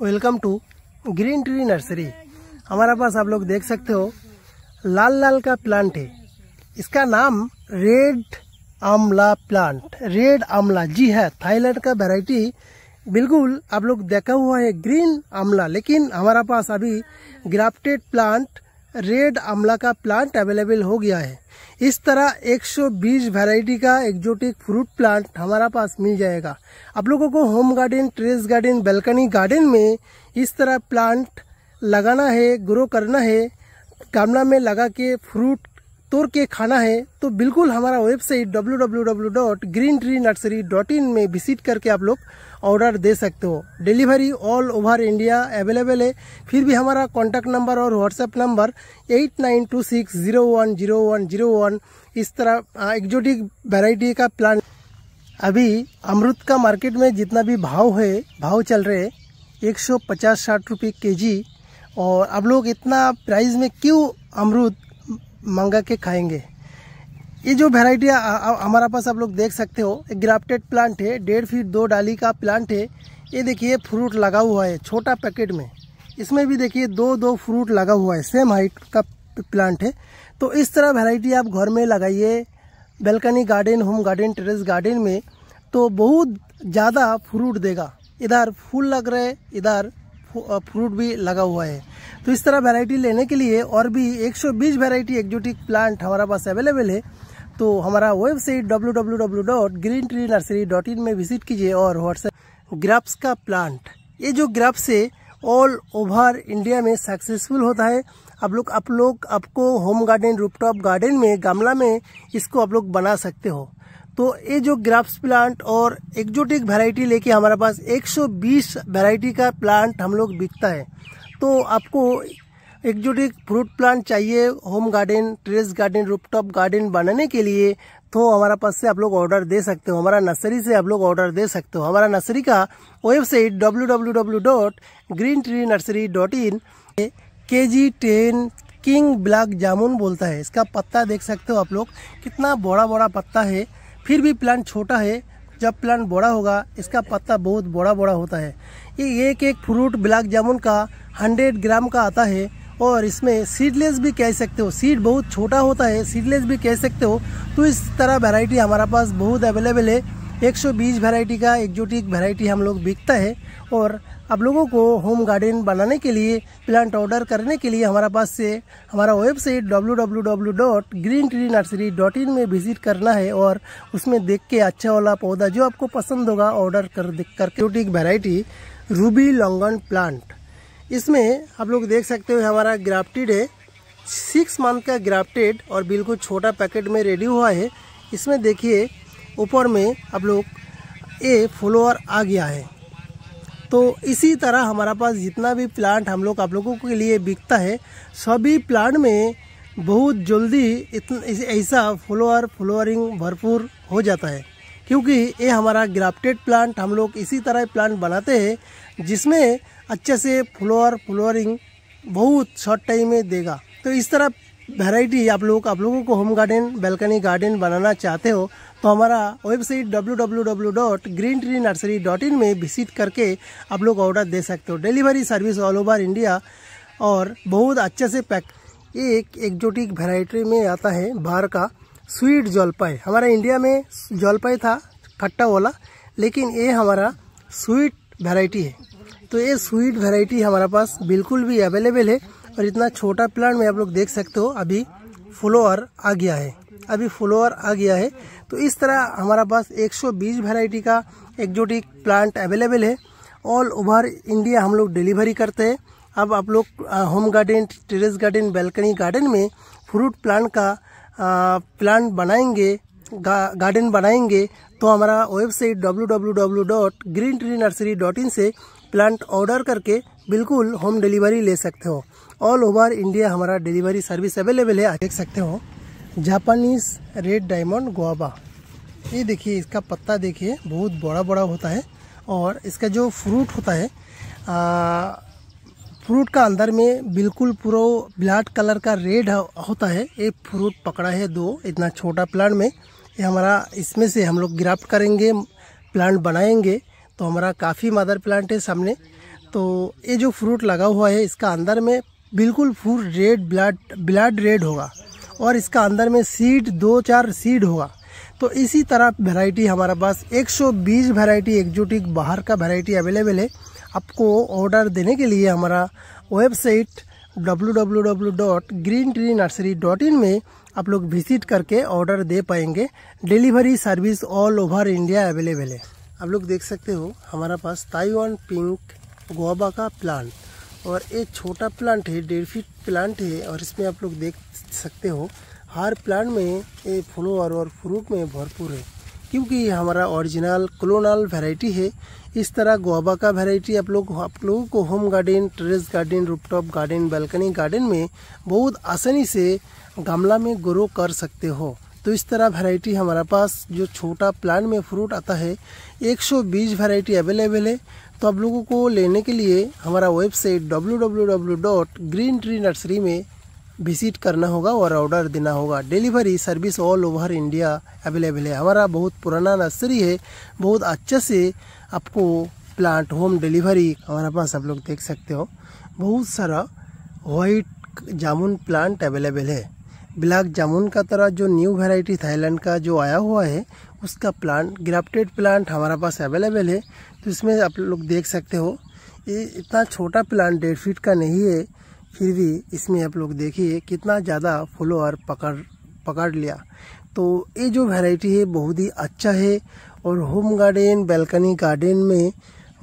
welcome to green tree nursery हमारा पास आप लोग देख सकते हो लाल लाल का प्लांट है इसका नाम red amla plant red amla जी है हाँ, थाईलैंड का वेराइटी बिल्कुल आप लोग देखा हुआ है ग्रीन आमला लेकिन हमारा पास अभी ग्राफ्टेड प्लांट रेड आमला का प्लांट अवेलेबल हो गया है इस तरह 120 वैरायटी का एक्जोटिक फ्रूट प्लांट हमारा पास मिल जाएगा आप लोगों को home garden terrace garden balcony garden में इस तरह प्लांट लगाना है ग्रो करना है गमला में लगा के फ्रूट तोड़ के खाना है तो बिल्कुल हमारा वेबसाइट www.greentreenursery.in में विजिट करके आप लोग ऑर्डर दे सकते हो delivery all over India available है फिर भी हमारा कॉन्टैक्ट नंबर और WhatsApp number eight nine two six zero one zero one zero one इस तरह एक्जोटिक वेराइटी का प्लान अभी अमृत का मार्केट में जितना भी भाव है भाव चल रहे एक सौ पचास साठ रुपये के जी और आप लोग इतना प्राइस में क्यों अमरूद मंगा के खाएंगे ये जो वेराइटी हमारा पास आप लोग देख सकते हो एक ग्राफ्टेड प्लांट है डेढ़ फीट दो डाली का प्लांट है ये देखिए फ्रूट लगा हुआ है छोटा पैकेट में इसमें भी देखिए दो दो फ्रूट लगा हुआ है सेम हाइट का प्लांट है तो इस तरह वेराइटी आप घर में लगाइए balcony garden home garden terrace garden में तो बहुत ज़्यादा फ्रूट देगा इधर फूल लग रहे इधर फ्रूट भी लगा हुआ है तो इस तरह वेराइटी लेने के लिए और भी 120 वेराइटी एक्जोटिक प्लांट हमारा पास अवेलेबल है तो हमारा वेबसाइट इन में विजिट कीजिए और व्हाट्सएप ग्राफ्स का प्लांट ये जो ग्राफ्स है ऑल ओवर इंडिया में सक्सेसफुल होता है आप लोग आप लोग आपको होम गार्डन रूपटॉप गार्डन में गमला में इसको आप लोग बना सकते हो तो ये जो ग्राफ्स प्लांट और एक्जोटिक वैरायटी लेके हमारे पास 120 वैरायटी का प्लांट हम लोग बिकता है तो आपको एक्जोटिक फ्रूट प्लांट चाहिए home garden terrace garden rooftop garden बनाने के लिए तो हमारा पास से आप लोग ऑर्डर दे सकते हो हमारा नर्सरी से आप लोग ऑर्डर दे सकते हो हमारा नर्सरी का website W W W dot green tree nursery dot in के जी टेन किंग ब्लैक जामुन बोलता है इसका पत्ता देख सकते हो आप लोग कितना बड़ा बड़ा पत्ता है फिर भी प्लांट छोटा है जब प्लांट बड़ा होगा इसका पत्ता बहुत बड़ा बड़ा होता है ये एक एक फ्रूट ब्लैक जामुन का 100 ग्राम का आता है और इसमें सीडलेस भी कह सकते हो सीड बहुत छोटा होता है सीडलेस भी कह सकते हो तो इस तरह वेराइटी हमारे पास बहुत अवेलेबल है 120 वैरायटी का एक्जोटिक वैरायटी हम लोग बिकता है और आप लोगों को होम गार्डन बनाने के लिए प्लांट ऑर्डर करने के लिए हमारा पास से हमारा वेबसाइट इन में विजिट करना है और उसमें देख के अच्छा वाला पौधा जो आपको पसंद होगा ऑर्डर कर करके exotic variety ruby longan plant इसमें आप लोग देख सकते हो हमारा ग्राफ्टेड है सिक्स मंथ का ग्राफ्टेड और बिल्कुल छोटा पैकेट में रेडी हुआ है इसमें देखिए ऊपर में आप लोग ये फ्लोअर आ गया है तो इसी तरह हमारा पास जितना भी प्लांट हम लोग आप लोगों के लिए बिकता है सभी प्लांट में बहुत जल्दी इतना ऐसा फ्लोअर फ्लोअरिंग भरपूर हो जाता है क्योंकि ये हमारा ग्राफ्टेड प्लांट हम लोग इसी तरह प्लांट बनाते हैं जिसमें अच्छे से फ्लोअर फ्लोअरिंग बहुत शॉर्ट टाइम में देगा तो इस तरह वैरायटी आप लोग आप लोगों को होम गार्डन बेलकनी गार्डन बनाना चाहते हो तो हमारा वेबसाइट www.greentreenursery.in में विजिट करके आप लोग ऑर्डर दे सकते हो delivery service all over India और बहुत अच्छे से पैक एक एक्जोटिक वैरायटी में आता है बाहर का स्वीट जलपाई हमारा इंडिया में जलपाई था खट्टा वाला लेकिन ये हमारा स्वीट वैरायटी है तो ये स्वीट वैरायटी हमारे पास बिल्कुल भी अवेलेबल है और इतना छोटा प्लांट में आप लोग देख सकते हो अभी फ्लोअर आ गया है अभी फ्लोअर आ गया है तो इस तरह हमारा पास 120 वैरायटी का एक्जोटिक प्लांट अवेलेबल है ऑल ओवर इंडिया हम लोग डिलीवरी करते हैं अब आप लोग home garden terrace garden balcony garden में फ्रूट प्लांट का आ, प्लांट बनाएंगे गा, गार्डन बनाएंगे तो हमारा website W W W dot green tree nursery dot in से प्लांट ऑर्डर करके बिल्कुल होम डिलीवरी ले सकते हो ऑल ओवर इंडिया हमारा डिलीवरी सर्विस अवेलेबल है आप देख सकते हो जापानीज रेड डायमंड गुआबा ये देखिए इसका पत्ता देखिए बहुत बड़ा बड़ा होता है और इसका जो फ्रूट होता है आ, फ्रूट का अंदर में बिल्कुल पूरा ब्लैक कलर का रेड होता है एक फ्रूट पकड़ा है दो इतना छोटा प्लांट में ये हमारा इसमें से हम लोग ग्राफ्ट करेंगे प्लांट बनाएंगे तो हमारा काफ़ी मदर प्लांट है सामने तो ये जो फ्रूट लगा हुआ है इसका अंदर में बिल्कुल फूल रेड ब्लड ब्लड रेड होगा और इसका अंदर में सीड दो चार सीड होगा तो इसी तरह वैरायटी हमारे पास 120 वैरायटी एक्जोटिक बाहर का वैरायटी अवेलेबल है आपको ऑर्डर देने के लिए हमारा वेबसाइट www.greentrenursery.in में आप लोग विजिट करके ऑर्डर दे पाएंगे delivery service all over India available है आप लोग देख सकते हो हमारा पास ताइवान पिंक गोबा का प्लांट और एक छोटा प्लांट है डेढ़ फीट प्लांट है और इसमें आप लोग देख सकते हो हर प्लांट में ये फ्लोअर और फ्रूट में भरपूर है क्योंकि ये हमारा ओरिजिनल क्लोनल वैरायटी है इस तरह गोवा का वैरायटी आप लोग आप लोगों को home garden terrace garden rooftop garden balcony garden में बहुत आसानी से गमला में ग्रो कर सकते हो तो इस तरह वैरायटी हमारे पास जो छोटा प्लान में फ्रूट आता है 120 वैरायटी अवेलेबल है तो आप लोगों को लेने के लिए हमारा वेबसाइट www.greentree.nursery में विजिट करना होगा और ऑर्डर देना होगा delivery service all over India available है हमारा बहुत पुराना नर्सरी है बहुत अच्छे से आपको प्लांट होम डिलीवरी हमारे पास आप लोग देख सकते हो बहुत सारा वाइट जामुन प्लांट अवेलेबल है ब्लैक जामुन का तरह जो न्यू वेराइटी थाईलैंड का जो आया हुआ है उसका प्लांट ग्राफ्टेड प्लांट हमारे पास अवेलेबल है तो इसमें आप लोग देख सकते हो ये इतना छोटा प्लांट डेढ़ फीट का नहीं है फिर भी इसमें आप लोग देखिए कितना ज़्यादा फ्लोअर पकड़ पकड़ लिया तो ये जो वेराइटी है बहुत ही अच्छा है और होम गार्डन बैल्कनी गार्डन में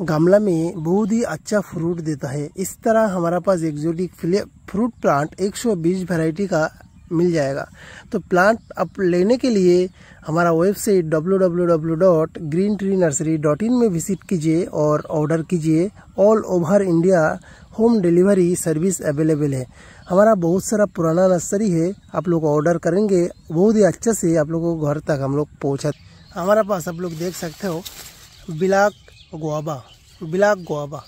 गमला में बहुत ही अच्छा फ्रूट देता है इस तरह हमारा पास एक्जोटिक फ्रूट प्लांट 120 वेराइटी का मिल जाएगा तो प्लांट आप लेने के लिए हमारा वेबसाइट www.greentreenursery.in में विजिट कीजिए और ऑर्डर कीजिए all over India home delivery service available है हमारा बहुत सारा पुराना नर्सरी है आप लोग ऑर्डर करेंगे बहुत ही अच्छे से आप लोगों को घर तक हम लोग पहुँचा हमारे पास आप लोग देख सकते हो ब्लैक गुआबा ब्लैक गुआबा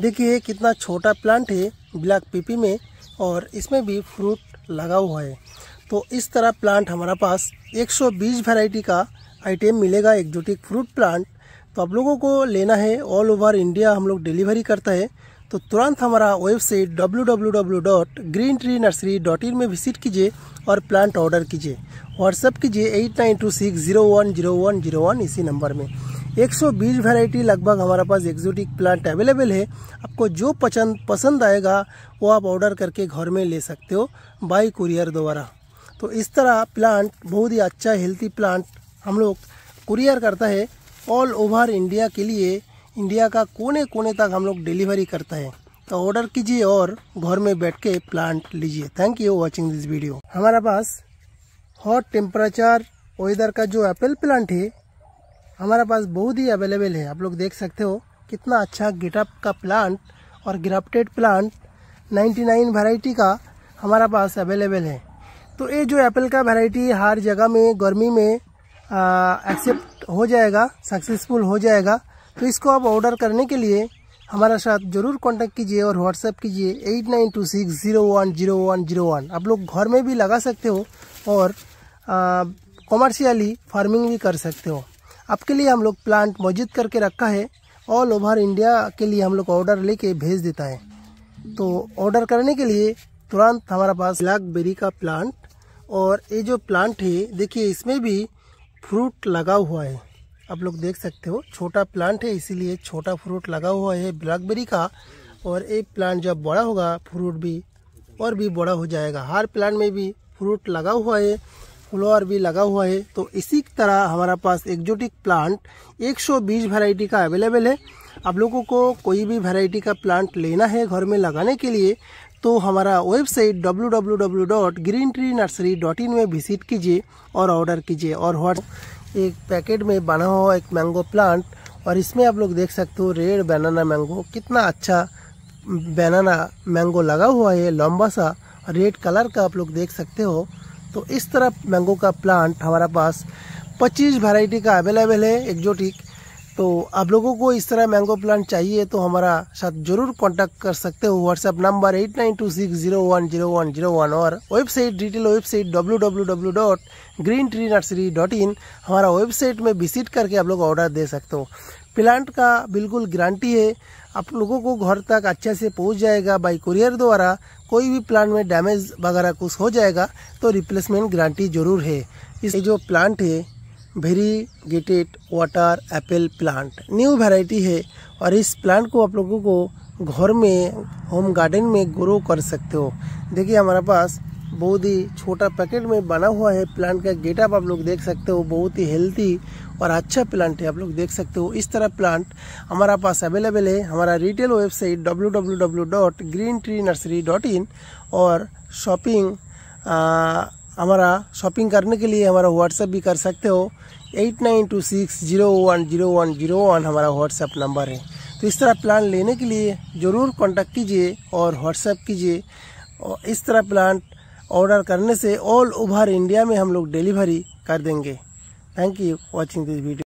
देखिए कितना छोटा प्लांट है ब्लैक पीपी में और इसमें भी फ्रूट लगा हुआ है तो इस तरह प्लांट हमारा पास 120 वैरायटी का आइटम मिलेगा एक्जोटिक फ्रूट प्लांट तो आप लोगों को लेना है ऑल ओवर इंडिया हम लोग डिलीवरी करता है तो तुरंत हमारा वेबसाइट इन में विजिट कीजिए और प्लांट ऑर्डर कीजिए व्हाट्सएप कीजिए eight nine two six zero one zero one zero one इसी नंबर में 120 वैरायटी लगभग हमारे पास एग्जोटिक प्लांट अवेलेबल है आपको जो पसंद पसंद आएगा वो आप ऑर्डर करके घर में ले सकते हो बाई कुरियर द्वारा तो इस तरह प्लांट बहुत ही अच्छा हेल्थी प्लांट हम लोग कुरियर करता है ऑल ओवर इंडिया के लिए इंडिया का कोने कोने तक हम लोग डिलीवरी करता है तो ऑर्डर कीजिए और घर में बैठ के प्लांट लीजिए thank you watching this video हमारे पास हॉट टेम्परेचर वेदर का जो एप्पल प्लांट है हमारे पास बहुत ही अवेलेबल है आप लोग देख सकते हो कितना अच्छा गिटअप का प्लांट और ग्राफ्टेड प्लांट 99 वैरायटी का हमारा पास अवेलेबल है तो ये जो एप्पल का वैरायटी हर जगह में गर्मी में एक्सेप्ट हो जाएगा सक्सेसफुल हो जाएगा तो इसको आप ऑर्डर करने के लिए हमारे साथ जरूर कांटेक्ट कीजिए और व्हाट्सएप कीजिए eight nine two six zero one zero one zero one आप लोग घर में भी लगा सकते हो और कॉमर्शियली फार्मिंग भी कर सकते हो आपके लिए हम लोग प्लांट मौजूद करके रखा है ऑल ओवर इंडिया के लिए हम लोग ऑर्डर लेके भेज देता है तो ऑर्डर करने के लिए तुरंत हमारे पास ब्लैकबेरी का प्लांट और ये जो प्लांट है देखिए इसमें भी फ्रूट लगा हुआ है आप लोग देख सकते हो छोटा प्लांट है इसीलिए छोटा फ्रूट लगा हुआ है ब्लैकबेरी का और ये प्लांट जब बड़ा होगा फ्रूट भी और भी बड़ा हो जाएगा हर प्लांट में भी फ्रूट लगा हुआ है फ्लोअर भी लगा हुआ है तो इसी तरह हमारा पास एक्जोटिक प्लांट 120 वैरायटी का अवेलेबल है आप लोगों को कोई भी वैरायटी का प्लांट लेना है घर में लगाने के लिए तो हमारा वेबसाइट www.greentreenursery.in में विजिट कीजिए और ऑर्डर कीजिए और व्हाट्स एक पैकेट में बना हुआ एक मैंगो प्लांट और इसमें आप लोग देख सकते हो रेड बनाना मैंगो कितना अच्छा बनाना मैंगो लगा हुआ है लंबा सा रेड कलर का आप लोग देख सकते हो तो इस तरह मैंगो का प्लांट हमारे पास 25 वैरायटी का अवेलेबल है एक्जोटिक तो आप लोगों को इस तरह मैंगो प्लांट चाहिए तो हमारा साथ जरूर कांटेक्ट कर सकते हो WhatsApp number eight nine two six zero one zero one zero one और website detail website W W W dot green tree nursery dot in हमारा वेबसाइट में विजिट करके आप लोग ऑर्डर दे सकते हो प्लांट का बिल्कुल गारंटी है आप लोगों को घर तक अच्छे से पहुंच जाएगा बाई कुरियर द्वारा कोई भी प्लांट में डैमेज वगैरह कुछ हो जाएगा तो रिप्लेसमेंट गारंटी जरूर है इस जो प्लांट है variegated water apple plant new variety है और इस प्लांट को आप लोगों को घर में होम गार्डन में ग्रो कर सकते हो देखिए हमारे पास बहुत ही छोटा पैकेट में बना हुआ है प्लांट का गेटअप आप लोग देख सकते हो बहुत ही हेल्थी और अच्छा प्लांट है आप लोग देख सकते हो इस तरह प्लांट हमारा पास अवेलेबल है हमारा रिटेल वेबसाइट डब्ल्यू और शॉपिंग हमारा शॉपिंग करने के लिए हमारा व्हाट्सएप भी कर सकते हो eight nine two six zero one zero one zero one हमारा व्हाट्सएप नंबर है तो इस तरह प्लान लेने के लिए ज़रूर कॉन्टैक्ट कीजिए और व्हाट्सएप कीजिए और इस तरह प्लांट ऑर्डर करने से ऑल ओवर इंडिया में हम लोग डिलीवरी कर देंगे thank you watching this video